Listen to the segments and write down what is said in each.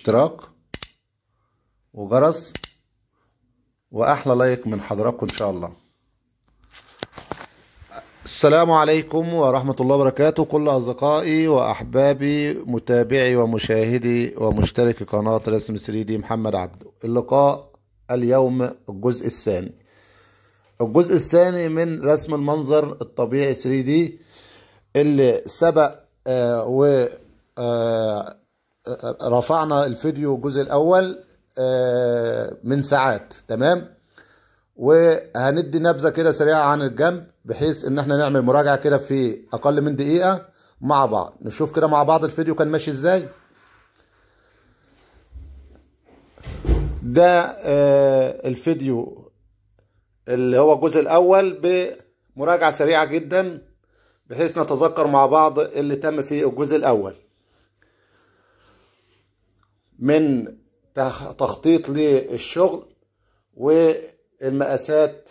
اشتراك وجرس واحلى لايك من حضراتكم ان شاء الله السلام عليكم ورحمة الله وبركاته كل أصدقائي وأحبابي متابعي ومشاهدي ومشترك قناة رسم 3 دي محمد عبده اللقاء اليوم الجزء الثاني الجزء الثاني من رسم المنظر الطبيعي 3 دي اللي سبق آه و آه رفعنا الفيديو الجزء الاول آه، من ساعات تمام وهندي نبذه كده سريعه عن الجنب بحيث ان احنا نعمل مراجعه كده في اقل من دقيقه مع بعض نشوف كده مع بعض الفيديو كان ماشي ازاي ده آه، الفيديو اللي هو الجزء الاول بمراجعه سريعه جدا بحيث نتذكر مع بعض اللي تم في الجزء الاول من تخطيط للشغل والمقاسات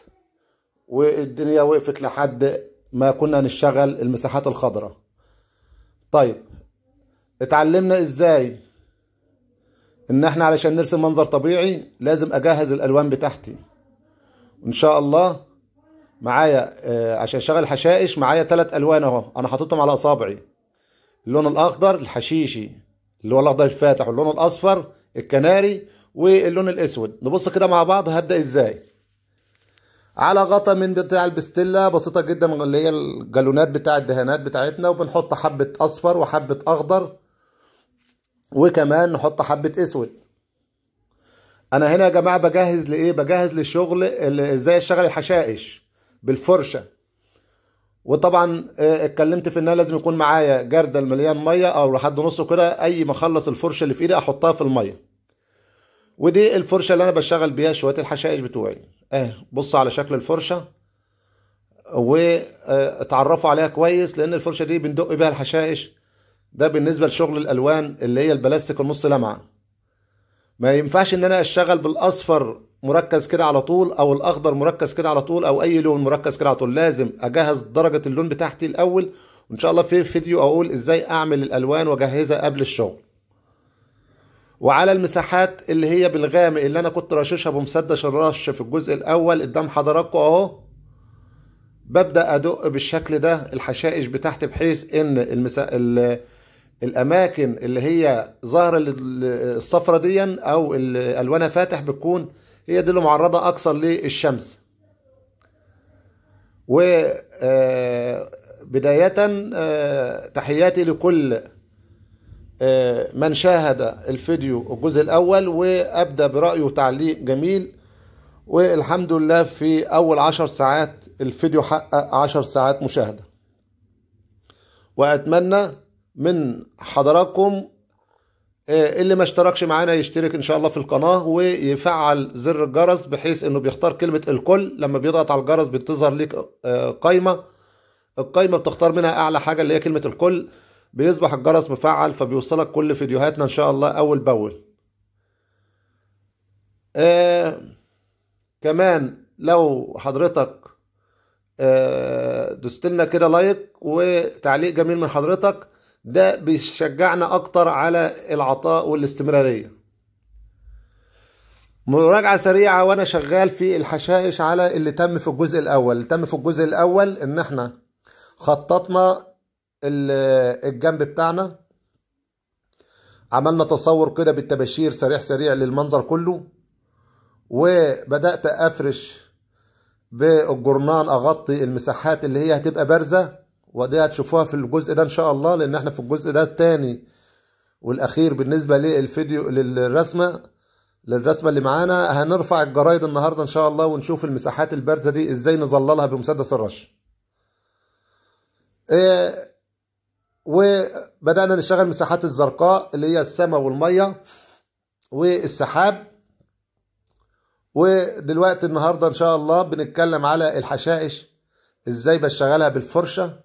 والدنيا وقفت لحد ما كنا نشتغل المساحات الخضراء طيب اتعلمنا ازاي ان احنا علشان نرسم منظر طبيعي لازم اجهز الالوان بتاعتي ان شاء الله معايا آه، عشان شغل حشائش معايا ثلاث الوان اهو انا حاططهم على اصابعي اللون الاخضر الحشيشي اللي هو الاخضر الفاتح واللون الاصفر الكناري واللون الاسود نبص كده مع بعض هبدا ازاي على غطا من بتاع البستله بسيطه جدا اللي هي الجالونات بتاع الدهانات بتاعتنا وبنحط حبه اصفر وحبه اخضر وكمان نحط حبه اسود انا هنا يا جماعه بجهز لايه بجهز للشغل ازاي اشتغل الحشائش بالفرشه وطبعا آه، اتكلمت في ان انا لازم يكون معايا جردل مليان ميه او لحد نصه كده اي ما اخلص الفرشه اللي في ايدي احطها في الميه ودي الفرشه اللي انا بشتغل بيها شويه الحشائش بتوعي اه بص على شكل الفرشه واتعرفوا آه، عليها كويس لان الفرشه دي بندق بيها الحشائش ده بالنسبه لشغل الالوان اللي هي البلاستيك النص لمعه ما ينفعش ان انا اشتغل بالاصفر مركز كده على طول او الاخضر مركز كده على طول او اي لون مركز كده على طول لازم اجهز درجه اللون بتاعتي الاول وان شاء الله في فيديو اقول ازاي اعمل الالوان واجهزها قبل الشغل وعلى المساحات اللي هي بالغامق اللي انا كنت رششها بمسدس الرش في الجزء الاول قدام حضراتكم اهو ببدا ادق بالشكل ده الحشائش بتاعتي بحيث ان المسا... الاماكن اللي هي ظهر الصفرة دي او الوانها فاتح بتكون هي دي اللي معرضه اكثر للشمس و آه، بداية آه، تحياتي لكل آه، من شاهد الفيديو الجزء الأول وأبدأ برأيه تعليق جميل والحمد لله في أول عشر ساعات الفيديو حقق عشر ساعات مشاهدة وأتمنى من حضراتكم آه، اللي ما اشتركش معانا يشترك ان شاء الله في القناة ويفعل زر الجرس بحيث انه بيختار كلمة الكل لما بيضغط على الجرس بتظهر ليك آه، قايمة القايمة بتختار منها اعلى حاجة اللي هي كلمة الكل بيصبح الجرس مفعل فبيوصلك كل فيديوهاتنا ان شاء الله اول باول آه كمان لو حضرتك آه كده لايك وتعليق جميل من حضرتك ده بيشجعنا اكتر على العطاء والاستمراريه مراجعة سريعة وأنا شغال في الحشائش على اللي تم في الجزء الأول اللي تم في الجزء الأول إن إحنا خططنا الجنب بتاعنا عملنا تصور كده بالتباشير سريع سريع للمنظر كله وبدأت أفرش بالجرنان أغطي المساحات اللي هي هتبقى بارزة ودي هتشوفوها في الجزء ده ان شاء الله لان احنا في الجزء ده الثاني والاخير بالنسبه للفيديو للرسمه للرسمه اللي معانا هنرفع الجرايد النهارده ان شاء الله ونشوف المساحات البارزه دي ازاي نظللها بمسدس الرش إيه وبدانا نشتغل مساحات الزرقاء اللي هي السماء والميه والسحاب ودلوقتي النهارده ان شاء الله بنتكلم على الحشائش ازاي بشتغلها بالفرشه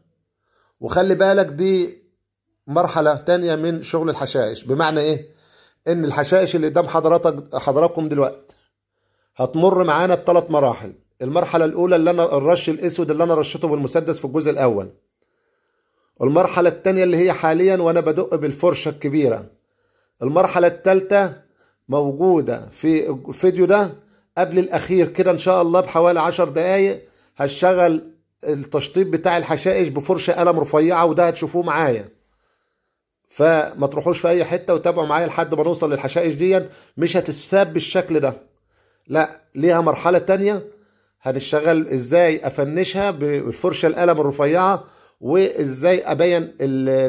وخلي بالك دي مرحلة تانية من شغل الحشائش بمعنى ايه ان الحشائش اللي قدام حضرتك حضراتكم دلوقتي هتمر معانا بثلاث مراحل المرحلة الأولى اللي أنا الرش الأسود اللي أنا رشيته بالمسدس في الجزء الأول المرحلة التانية اللي هي حاليا وأنا بدق بالفرشة الكبيرة المرحلة التالتة موجودة في الفيديو ده قبل الأخير كده إن شاء الله بحوالي عشر دقايق هشتغل التشطيب بتاع الحشائش بفرشه قلم رفيعه وده هتشوفوه معايا فما تروحوش في اي حته وتابعوا معايا لحد ما نوصل للحشائش دي مش هتتساب بالشكل ده لا ليها مرحله تانية هنشتغل ازاي افنشها بالفرشه القلم الرفيعه وازاي ابين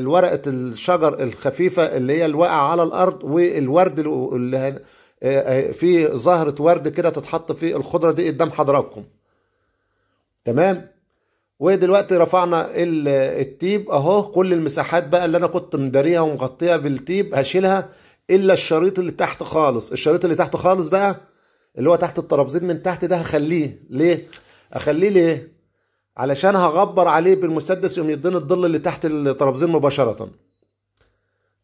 ورقه الشجر الخفيفه اللي هي الواقعه على الارض والورد اللي آه، في زهره ورد كده تتحط في الخضره دي قدام حضراتكم تمام ودلوقتي رفعنا التيب اهو كل المساحات بقى اللي انا كنت مداريها ومغطيها بالتيب هشيلها الا الشريط اللي تحت خالص الشريط اللي تحت خالص بقى اللي هو تحت الترابزين من تحت ده هخليه ليه اخليه ليه علشان هغبر عليه بالمسدس يقوم يديني الظل اللي تحت الترابزين مباشره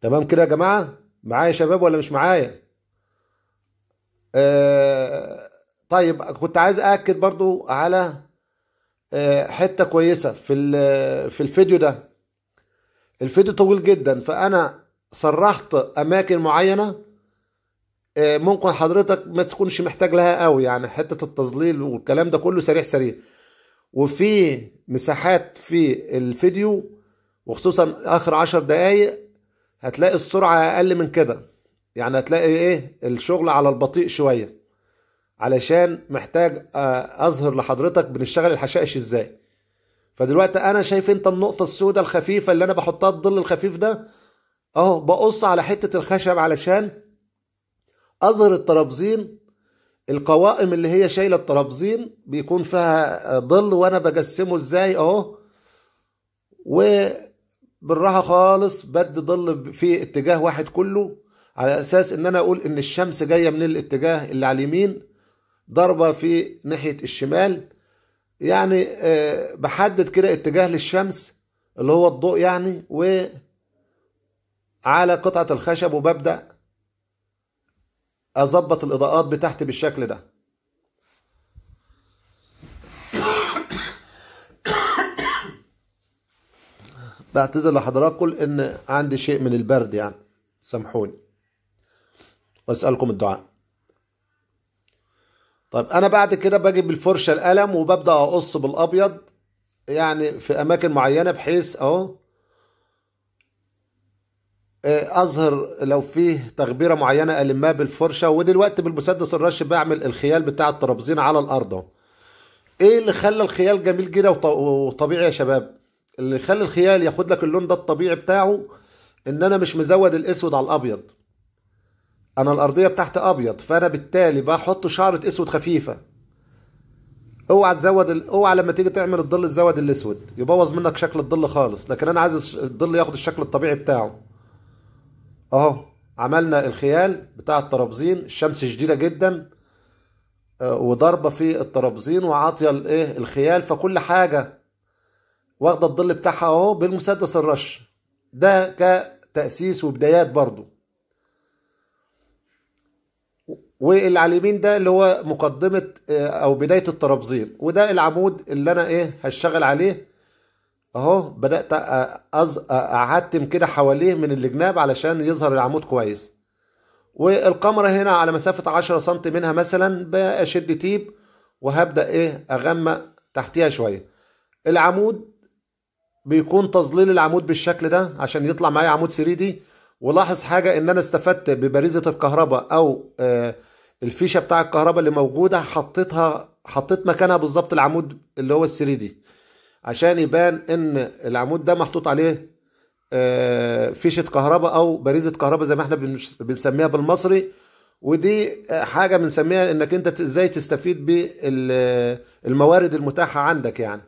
تمام كده يا جماعه معايا يا شباب ولا مش معايا آه طيب كنت عايز اكد برضو على آه، حته كويسه في في الفيديو ده الفيديو طويل جدا فانا صرحت اماكن معينه آه، ممكن حضرتك ما تكونش محتاج لها قوي يعني حته التظليل والكلام ده كله سريع سريع وفي مساحات في الفيديو وخصوصا اخر عشر دقايق هتلاقي السرعه اقل من كده يعني هتلاقي ايه الشغل على البطيء شويه علشان محتاج آه، اظهر لحضرتك بنشتغل الحشائش ازاي فدلوقتي انا شايف انت النقطه السوداء الخفيفه اللي انا بحطها الظل الخفيف ده اهو بقص على حته الخشب علشان اظهر الترابزين القوائم اللي هي شايله الترابزين بيكون فيها آه، ظل وانا بجسمه ازاي اهو وبالراحه خالص بدي ظل في اتجاه واحد كله على اساس ان انا اقول ان الشمس جايه من الاتجاه اللي على اليمين ضربة في ناحية الشمال يعني آه، بحدد كده اتجاه للشمس اللي هو الضوء يعني و على قطعة الخشب وببدأ أظبط الإضاءات بتاعتي بالشكل ده بعتذر لحضراتكم ان عندي شيء من البرد يعني سامحوني واسالكم الدعاء طيب انا بعد كده باجي بالفرشه القلم وببدا اقص بالابيض يعني في اماكن معينه بحيث اهو آه، اظهر لو فيه تغبيره معينه المها بالفرشه ودلوقتي بالمسدس الرش بعمل الخيال بتاع الترابزين على الارض اهو ايه اللي خلى الخيال جميل كده وطبيعي يا شباب اللي خلى الخيال ياخد لك اللون ده الطبيعي بتاعه ان انا مش مزود الاسود على الابيض انا الارضيه بتاعتي ابيض فانا بالتالي بحط شعره اسود خفيفه اوعى تزود ال... اوعى لما تيجي تعمل الظل تزود الاسود يبوظ منك شكل الظل خالص لكن انا عايز الظل ياخد الشكل الطبيعي بتاعه اهو عملنا الخيال بتاع الترابزين الشمس شديده جدا آه، وضاربه في الترابزين وعاطيه الايه الخيال فكل حاجه واخده الظل بتاعها اهو بالمسدس الرش ده كتاسيس وبدايات برضه واللي على اليمين ده اللي هو مقدمه آه، او بدايه الترابزين وده العمود اللي انا ايه هشتغل عليه اهو بدات آه، آه، اعتم كده حواليه من الجناب علشان يظهر العمود كويس والقمره هنا على مسافه 10 سم منها مثلا بشد تيب وهبدا ايه اغمق تحتيها شويه العمود بيكون تظليل العمود بالشكل ده عشان يطلع معايا عمود 3 دي ولاحظ حاجه ان انا استفدت ببريزه الكهرباء او آه الفيشه بتاع الكهرباء اللي موجوده حطيتها حطيت مكانها بالظبط العمود اللي هو السري دي عشان يبان ان العمود ده محطوط عليه آه، فيشه كهرباء او بارزه كهرباء زي ما احنا بنسميها بالمصري ودي آه، حاجه بنسميها انك انت ازاي تستفيد بالموارد المتاحه عندك يعني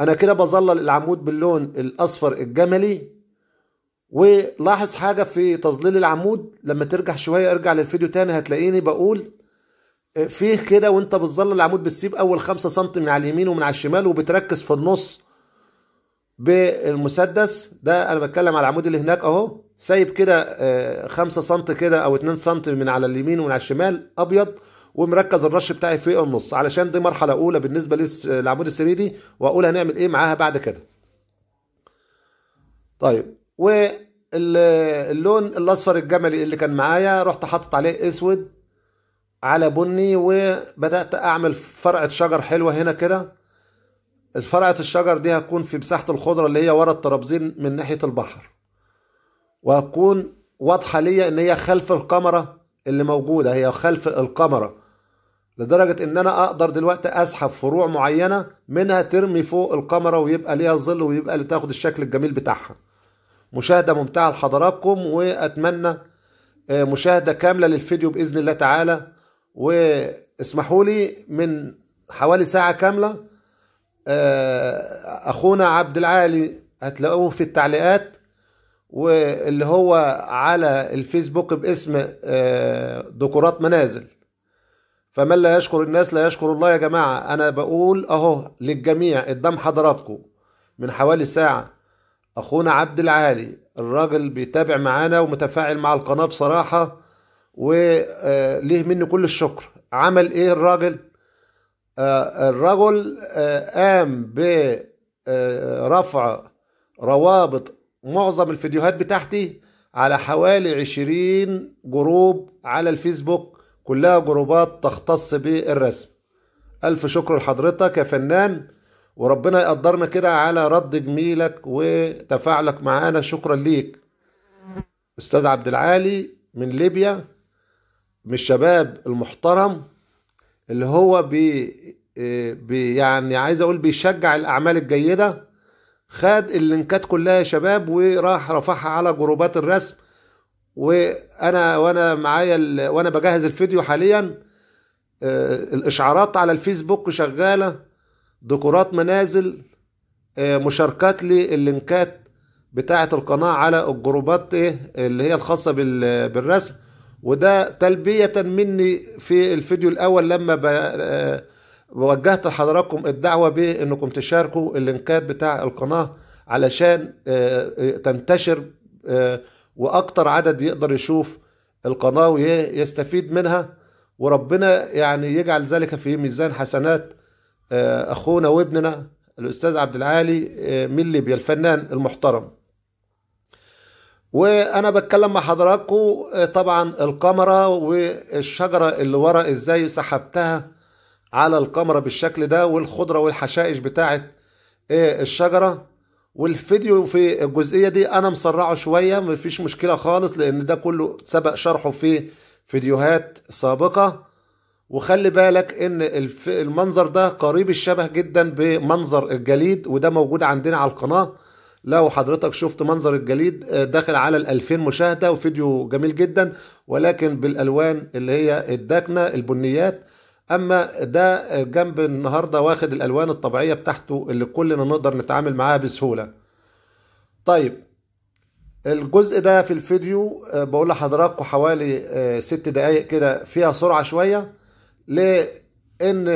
انا كده بظلل العمود باللون الاصفر الجملي ولاحظ حاجة في تظليل العمود لما ترجع شوية ارجع للفيديو تاني هتلاقيني بقول آه، فيه كده وانت بتظلل العمود بتسيب اول خمسة سم من على اليمين ومن على الشمال وبتركز في النص بالمسدس ده انا بتكلم على العمود اللي هناك اهو سايب كده آه، خمسة سم كده او اتنين سم من على اليمين ومن على الشمال ابيض ومركز الرش بتاعي في النص علشان دي مرحلة اولى بالنسبة للعمود آه، السريدي دي واقول هنعمل ايه معاها بعد كده طيب واللون الاصفر الجملي اللي كان معايا رحت حاطط عليه اسود على بني وبدات اعمل فرعه شجر حلوه هنا كده الفرعه الشجر دي هتكون في مساحه الخضره اللي هي ورا الترابزين من ناحيه البحر وهتكون واضحه ليا ان هي خلف الكاميرا اللي موجوده هي خلف الكاميرا لدرجة إن أنا أقدر دلوقتي أسحب فروع معينة منها ترمي فوق الكاميرا ويبقى ليها ظل ويبقى اللي تاخد الشكل الجميل بتاعها مشاهدة ممتعة لحضراتكم وأتمنى آه، مشاهدة كاملة للفيديو بإذن الله تعالى واسمحوا لي من حوالي ساعة كاملة آه، أخونا عبد العالي هتلاقوه في التعليقات واللي هو على الفيسبوك باسم آه، ديكورات منازل فمن لا يشكر الناس لا يشكر الله يا جماعة أنا بقول أهو للجميع قدام حضراتكم من حوالي ساعة اخونا عبد العالي الراجل بيتابع معانا ومتفاعل مع القناه بصراحه وليه آه، مني كل الشكر عمل ايه الراجل آه، الرجل آه، قام برفع روابط معظم الفيديوهات بتاعتي على حوالي عشرين جروب على الفيسبوك كلها جروبات تختص بالرسم ألف شكر لحضرتك يا فنان وربنا يقدرنا كده على رد جميلك وتفاعلك معانا شكرا ليك استاذ عبد العالي من ليبيا من الشباب المحترم اللي هو بي, آه، بي يعني عايز اقول بيشجع الاعمال الجيده خد اللينكات كلها يا شباب وراح رفعها على جروبات الرسم وانا وانا معايا وانا بجهز الفيديو حاليا آه، الاشعارات على الفيسبوك شغاله ديكورات منازل آه، مشاركات للينكات بتاعة القناة على الجروبات ايه اللي هي الخاصة بالرسم وده تلبية مني في الفيديو الأول لما آه، وجهت لحضراتكم الدعوة بأنكم تشاركوا اللينكات بتاع القناة علشان آه، تنتشر وأكتر عدد يقدر يشوف القناة ويستفيد منها وربنا يعني يجعل ذلك في ميزان حسنات آه، اخونا وابننا الاستاذ عبد العالي آه، من ليبيا الفنان المحترم وانا بتكلم مع حضراتكم آه، طبعا الكاميرا والشجره اللي ورا ازاي سحبتها على الكاميرا بالشكل ده والخضره والحشائش بتاعه الشجره والفيديو في الجزئيه دي انا مسرعه شويه مفيش مشكله خالص لان ده كله سبق شرحه في فيديوهات سابقه وخلي بالك ان المنظر ده قريب الشبه جدا بمنظر الجليد وده موجود عندنا على القناه لو حضرتك شفت منظر الجليد آه، داخل على ال 2000 مشاهده وفيديو جميل جدا ولكن بالالوان اللي هي الداكنه البنيات اما ده آه، جنب النهارده واخد الالوان الطبيعيه بتاعته اللي كلنا نقدر نتعامل معاها بسهوله طيب الجزء ده في الفيديو آه، بقول لحضراتكم حوالي ست دقايق كده فيها سرعه شويه لان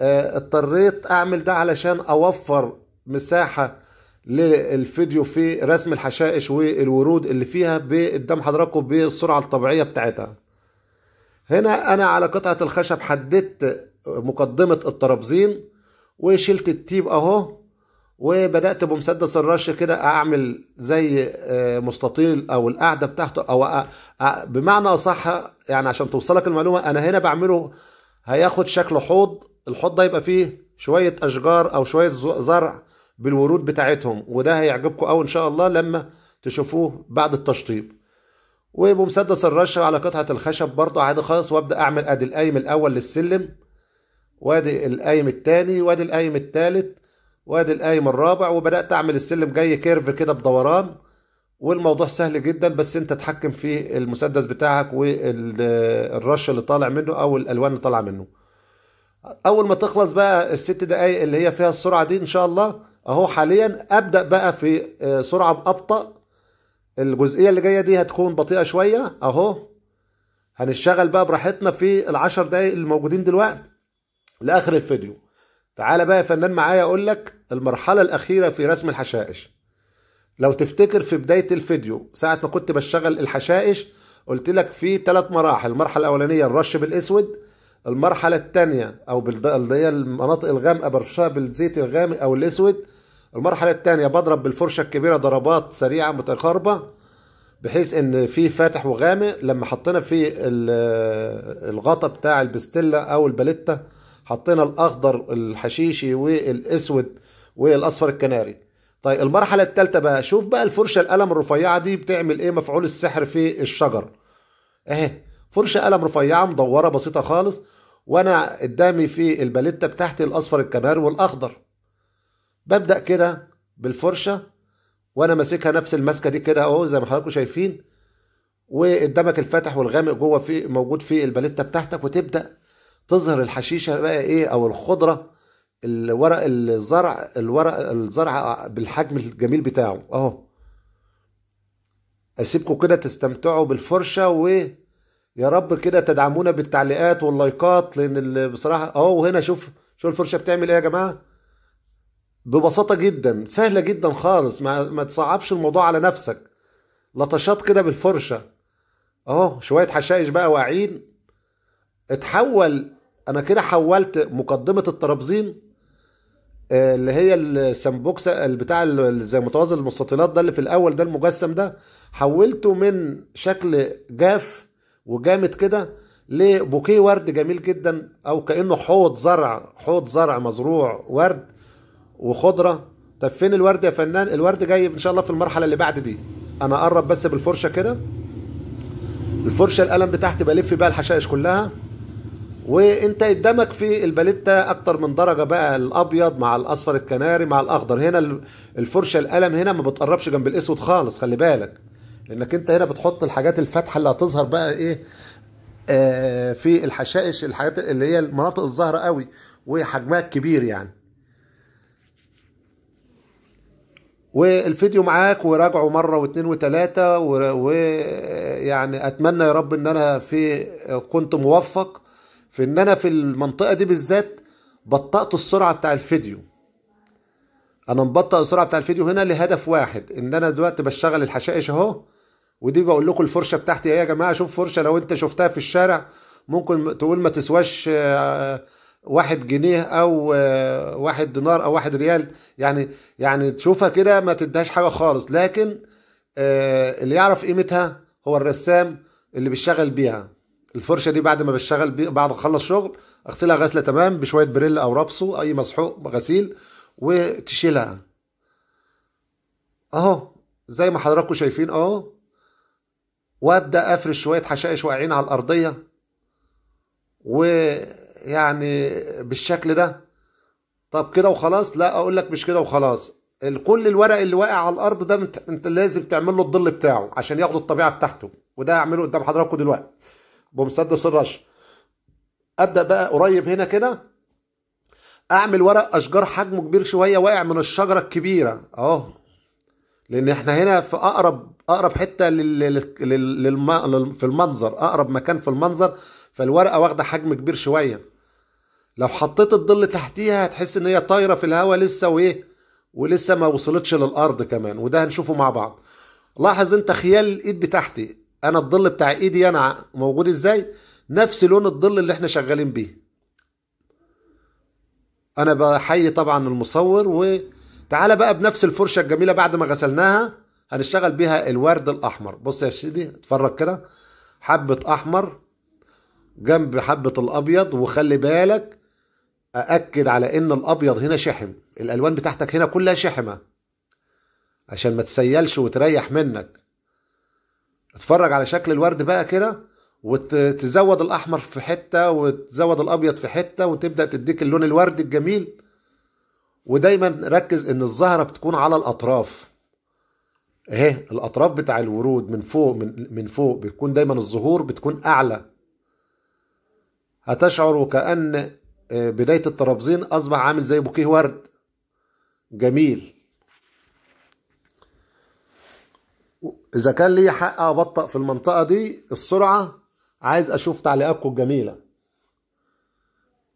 آه، اضطريت اعمل ده علشان اوفر مساحه للفيديو في رسم الحشائش والورود اللي فيها قدام حضراتكم بالسرعه الطبيعيه بتاعتها هنا انا على قطعه الخشب حددت مقدمه الترابزين وشلت التيب اهو وبدات بمسدس الرش كده اعمل زي آه، مستطيل او القاعده بتاعته او آه، بمعنى اصح يعني عشان توصلك المعلومه انا هنا بعمله هياخد شكل حوض الحوض ده يبقى فيه شوية أشجار أو شوية زرع بالورود بتاعتهم وده هيعجبكم أوي إن شاء الله لما تشوفوه بعد التشطيب وبمسدس الرشة على قطعة الخشب برضو عادي خالص وابدأ أعمل أدي القايم الأول للسلم وادي القايم التاني وادي القايم التالت وادي القايم الرابع وبدأت أعمل السلم جاي كيرف كده بدوران والموضوع سهل جدا بس انت تحكم في المسدس بتاعك والرش اللي طالع منه او الالوان اللي طالعه منه اول ما تخلص بقى الست دقايق اللي هي فيها السرعه دي ان شاء الله اهو حاليا ابدا بقى في آه، سرعه ابطا الجزئيه اللي جايه دي هتكون بطيئه شويه اهو هنشتغل بقى براحتنا في العشر دقايق اللي موجودين دلوقتي لاخر الفيديو تعالى بقى يا فنان معايا اقول لك المرحله الاخيره في رسم الحشائش لو تفتكر في بداية الفيديو ساعة ما كنت بشتغل الحشائش قلت لك في ثلاث مراحل المرحلة الأولانية الرش بالأسود المرحلة الثانية أو اللي هي المناطق الغامقة برشها بالزيت الغامق أو الأسود المرحلة الثانية بضرب بالفرشة الكبيرة ضربات سريعة متقاربة بحيث ان في فاتح وغامق لما حطينا في الغطا بتاع البستيلا او الباليتا حطينا الاخضر الحشيشي والاسود والاصفر الكناري طيب المرحلة الثالثة بقى شوف بقى الفرشة القلم الرفيعة دي بتعمل ايه مفعول السحر في الشجر اهي فرشة قلم رفيعة مدورة بسيطة خالص وانا قدامي في الباليتة بتاعتي الاصفر الكناري والاخضر ببدأ كده بالفرشة وانا ماسكها نفس الماسكة دي كده اهو زي ما حضراتكم شايفين وقدامك الفاتح والغامق جوه في موجود في الباليتة بتاعتك وتبدأ تظهر الحشيشة بقى ايه او الخضرة الورق الزرع الورق الزرع بالحجم الجميل بتاعه اهو اسيبكم كده تستمتعوا بالفرشه ويا رب كده تدعمونا بالتعليقات واللايكات لان بصراحه اهو هنا شوف شوف الفرشه بتعمل ايه يا جماعه ببساطه جدا سهله جدا خالص ما, ما تصعبش الموضوع على نفسك لطشات كده بالفرشه اهو شويه حشائش بقى واعين اتحول انا كده حولت مقدمه الترابزين اللي هي السامبوكس بتاع زي متوازن المستطيلات ده اللي في الاول ده المجسم ده حولته من شكل جاف وجامد كده لبوكيه ورد جميل جدا او كانه حوض زرع حوض زرع مزروع ورد وخضره طب فين الورد يا فنان الورد جاي ان شاء الله في المرحله اللي بعد دي انا اقرب بس بالفرشه كده الفرشه القلم بتاعتي بلف بيها الحشائش كلها وانت قدامك في الباليتا اكتر من درجه بقى الابيض مع الاصفر الكناري مع الاخضر هنا الفرشه القلم هنا ما بتقربش جنب الاسود خالص خلي بالك لانك انت هنا بتحط الحاجات الفاتحه اللي هتظهر بقى ايه آه في الحشائش الحاجات اللي هي المناطق الزهرة قوي وحجمها الكبير يعني والفيديو معاك وراجعه مرة واثنين وثلاثة ويعني أتمنى يا رب إن أنا في كنت موفق في ان انا في المنطقه دي بالذات بطأت السرعه بتاع الفيديو انا مبطئ السرعه بتاع الفيديو هنا لهدف واحد ان انا دلوقتي بشتغل الحشائش اهو ودي بقول لكم الفرشه بتاعتي ايه يا جماعه شوف فرشه لو انت شفتها في الشارع ممكن تقول ما تسواش آه، واحد جنيه او آه، واحد دينار او واحد ريال يعني يعني تشوفها كده ما تديهاش حاجه خالص لكن آه، اللي يعرف قيمتها هو الرسام اللي بيشتغل بيها الفرشه دي بعد ما بشتغل بعد ما اخلص شغل اغسلها غسله تمام بشويه بريل او رابسو اي مسحوق غسيل وتشيلها اهو زي ما حضراتكم شايفين اهو وابدا افرش شويه حشائش واقعين على الارضيه ويعني بالشكل ده طب كده وخلاص لا اقول لك مش كده وخلاص كل الورق اللي واقع على الارض ده انت لازم تعمل له الظل بتاعه عشان ياخد الطبيعه بتاعته وده هعمله قدام حضراتكم دلوقتي بمسدس الرش ابدا بقى قريب هنا كده اعمل ورق اشجار حجمه كبير شويه واقع من الشجره الكبيره اهو لان احنا هنا في اقرب اقرب حته لل... لل... لل... في المنظر اقرب مكان في المنظر فالورقه واخده حجم كبير شويه لو حطيت الظل تحتيها هتحس ان هي طايره في الهواء لسه وايه ولسه ما وصلتش للارض كمان وده هنشوفه مع بعض لاحظ انت خيال الايد بتاعتي انا الظل بتاع ايدي انا موجود ازاي نفس لون الظل اللي احنا شغالين بيه انا بحيي طبعا المصور وتعالى بقى بنفس الفرشه الجميله بعد ما غسلناها هنشتغل بيها الورد الاحمر بص يا سيدي اتفرج كده حبه احمر جنب حبه الابيض وخلي بالك ااكد على ان الابيض هنا شحم الالوان بتاعتك هنا كلها شحمه عشان ما تسيلش وتريح منك اتفرج على شكل الورد بقى كده وتزود الاحمر في حته وتزود الابيض في حته وتبدا تديك اللون الوردي الجميل ودايما ركز ان الزهره بتكون على الاطراف اهي الاطراف بتاع الورود من فوق من, من فوق بتكون دايما الزهور بتكون اعلى هتشعر وكأن آه، بداية الترابزين أصبح عامل زي بوكيه ورد جميل اذا كان لي حق ابطأ في المنطقه دي السرعه عايز اشوف تعليقاتكم الجميله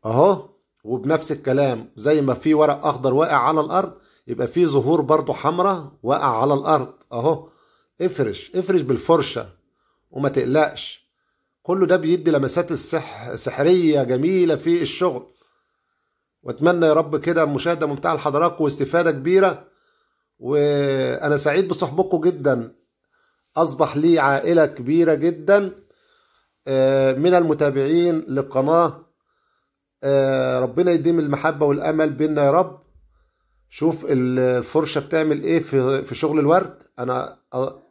اهو وبنفس الكلام زي ما في ورق اخضر واقع على الارض يبقى في زهور برضو حمراء واقع على الارض اهو افرش افرش بالفرشه وما تقلقش كله ده بيدي لمسات السح... سحريه جميله في الشغل واتمنى يا رب كده مشاهده ممتعه لحضراتكم واستفاده كبيره وانا سعيد بصحبكم جدا أصبح لي عائلة كبيرة جدا آه، من المتابعين للقناة آه، ربنا يديم المحبة والأمل بينا يا رب شوف الفرشة بتعمل ايه في, في شغل الورد انا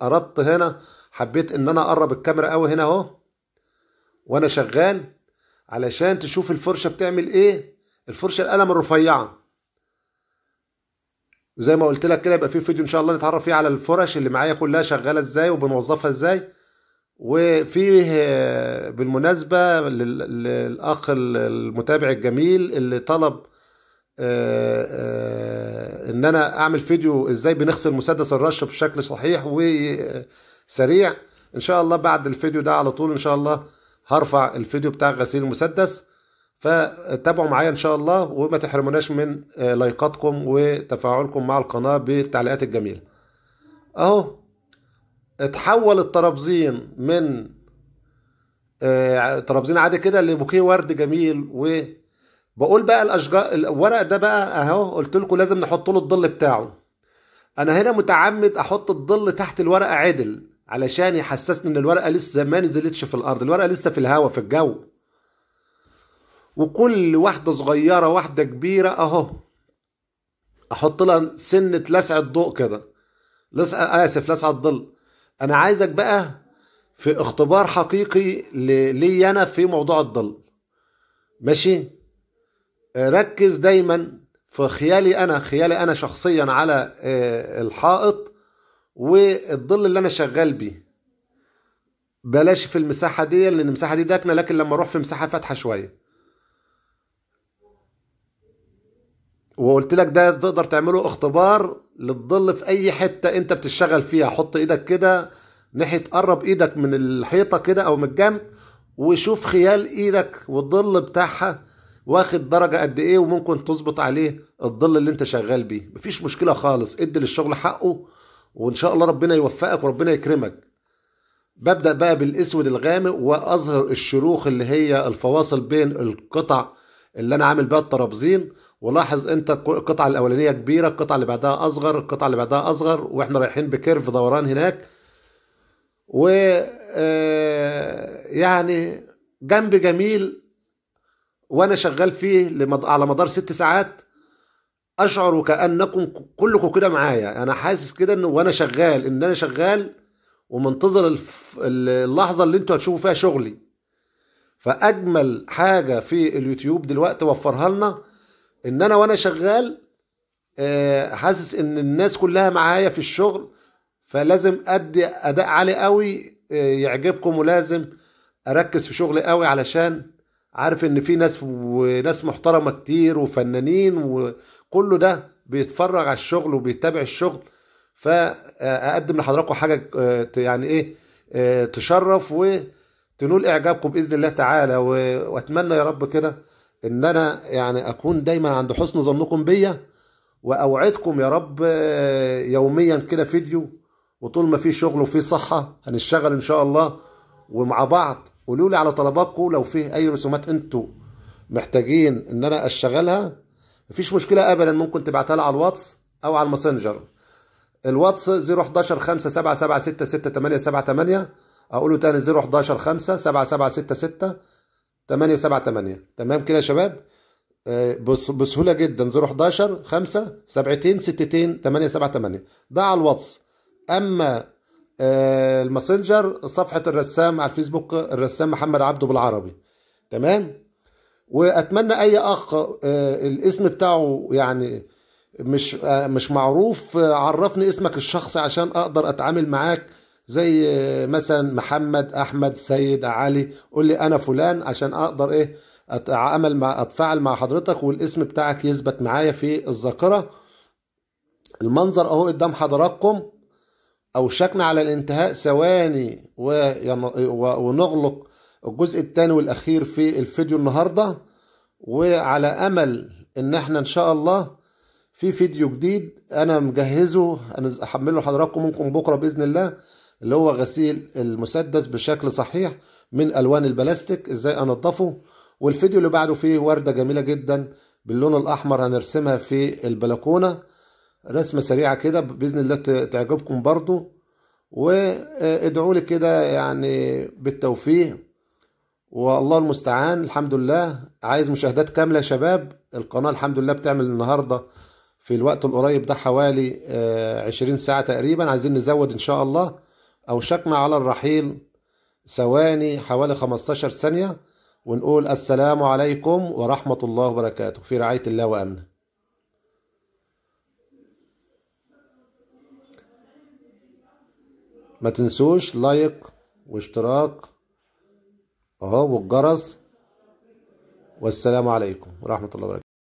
اردت هنا حبيت ان انا اقرب الكاميرا قوي هنا اهو وانا شغال علشان تشوف الفرشة بتعمل ايه الفرشة القلم الرفيعة وزي ما قلت لك كده يبقى في فيديو ان شاء الله نتعرف فيه على الفرش اللي معايا كلها شغاله ازاي وبنوظفها ازاي وفيه آه، بالمناسبه للاخ المتابع الجميل اللي طلب آه، آه، ان انا اعمل فيديو ازاي بنغسل مسدس الرشه بشكل صحيح وسريع ان شاء الله بعد الفيديو ده على طول ان شاء الله هرفع الفيديو بتاع غسيل المسدس فتابعوا معايا ان شاء الله وما تحرموناش من آه، لايكاتكم وتفاعلكم مع القناه بالتعليقات الجميله اهو اتحول الترابزين من ترابزين آه، عادي كده لبوكيه ورد جميل و بقول بقى الاشجار الورق ده بقى اهو قلت لكم لازم نحط له الظل بتاعه انا هنا متعمد احط الظل تحت الورقه عدل علشان يحسسني ان الورقه لسه ما نزلتش في الارض الورقه لسه في الهواء في الجو وكل واحدة صغيرة واحدة كبيرة اهو احط لها سنة لسعة ضوء كده لسعة اسف لسعة ظل انا عايزك بقى في اختبار حقيقي لي انا في موضوع الظل ماشي آه، ركز دايما في خيالي انا خيالي انا شخصيا على آه، الحائط والظل اللي انا شغال بيه بلاش في المساحه دي لان المساحه دي داكنه لكن لما اروح في مساحه فاتحه شويه وقلت لك ده تقدر تعمله اختبار للظل في اي حته انت بتشتغل فيها حط ايدك كده ناحيه قرب ايدك من الحيطه كده او من الجنب وشوف خيال ايدك والظل بتاعها واخد درجه قد ايه وممكن تظبط عليه الظل اللي انت شغال بيه مفيش مشكله خالص ادي للشغل حقه وان شاء الله ربنا يوفقك وربنا يكرمك ببدا بقى بالاسود الغامق واظهر الشروخ اللي هي الفواصل بين القطع اللي انا عامل بيها الترابزين ولاحظ انت القطعه الاولانيه كبيره القطعه اللي بعدها اصغر القطعه اللي بعدها اصغر واحنا رايحين بكيرف دوران هناك و آه، يعني جنب جميل وانا شغال فيه لمد... على مدار ست ساعات اشعر وكانكم كلكم كده معايا انا حاسس كده ان وانا شغال ان انا شغال ومنتظر الف... اللحظه اللي انتوا هتشوفوا فيها شغلي فاجمل حاجه في اليوتيوب دلوقتي وفرها لنا ان انا وانا شغال آه، حاسس ان الناس كلها معايا في الشغل فلازم ادي اداء عالي قوي آه، يعجبكم ولازم اركز في شغلي قوي علشان عارف ان في ناس وناس محترمه كتير وفنانين وكله ده بيتفرج على الشغل وبيتابع الشغل فاقدم لحضراتكم حاجه آه، يعني ايه تشرف وتنول اعجابكم باذن الله تعالى واتمنى يا رب كده ان انا يعني اكون دايما عند حسن ظنكم بيا واوعدكم يا رب آه، يوميا كده فيديو وطول ما في شغل وفي صحه هنشتغل ان شاء الله ومع بعض قولوا لي على طلباتكم لو في اي رسومات انتوا محتاجين ان انا اشتغلها مفيش مشكله ابدا ممكن تبعتها لي على الواتس او على الماسنجر الواتس 011 5 7 7 6 6 8 7 8 اقوله تاني 011 5 7 7 6 6 8 7 8 تمام كده يا شباب آه، بسهوله جدا 011 5 سبعتين ستتين 8 7 8 ده على الواتس اما آه، الماسنجر صفحه الرسام على الفيسبوك الرسام محمد عبده بالعربي تمام واتمنى اي اخ آه، الاسم بتاعه يعني مش مش معروف عرفني اسمك الشخصي عشان اقدر اتعامل معاك زي آه، مثلا محمد احمد سيد علي قول لي انا فلان عشان اقدر ايه اتعامل مع اتفاعل مع حضرتك والاسم بتاعك يثبت معايا في الذاكره المنظر اهو قدام حضراتكم اوشكنا على الانتهاء ثواني ونغلق الجزء الثاني والاخير في الفيديو النهارده وعلى امل ان احنا ان شاء الله في فيديو جديد انا مجهزه انا هحمله لحضراتكم ممكن بكره باذن الله اللي هو غسيل المسدس بشكل صحيح من الوان البلاستيك ازاي انضفه والفيديو اللي بعده فيه ورده جميله جدا باللون الاحمر هنرسمها في البلكونه رسمه سريعه كده باذن الله تعجبكم برضو وادعوا لي كده يعني بالتوفيق والله المستعان الحمد لله عايز مشاهدات كامله يا شباب القناه الحمد لله بتعمل النهارده في الوقت القريب ده حوالي 20 آه، ساعه تقريبا عايزين نزود ان شاء الله أوشكنا على الرحيل ثواني حوالي 15 ثانية ونقول السلام عليكم ورحمة الله وبركاته في رعاية الله وأمنه ما تنسوش لايك واشتراك اهو والجرس والسلام عليكم ورحمة الله وبركاته